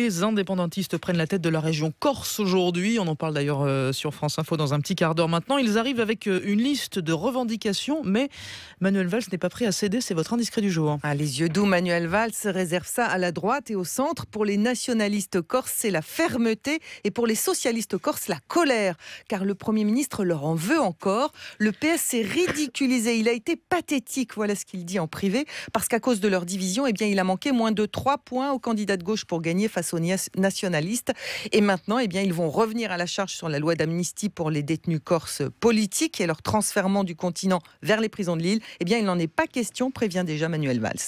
Les indépendantistes prennent la tête de la région Corse aujourd'hui. On en parle d'ailleurs euh, sur France Info dans un petit quart d'heure maintenant. Ils arrivent avec euh, une liste de revendications, mais Manuel Valls n'est pas prêt à céder. C'est votre indiscret du jour. Ah, les yeux doux, Manuel Valls réserve ça à la droite et au centre. Pour les nationalistes corses, c'est la fermeté et pour les socialistes corses, la colère. Car le Premier ministre leur en veut encore. Le PS s'est ridiculisé. Il a été pathétique, voilà ce qu'il dit en privé, parce qu'à cause de leur division, et eh bien, il a manqué moins de 3 points aux candidats de gauche pour gagner face nationalistes. Et maintenant, eh bien, ils vont revenir à la charge sur la loi d'amnistie pour les détenus corses politiques et leur transfèrement du continent vers les prisons de Lille. Eh bien, il n'en est pas question, prévient déjà Manuel Valls.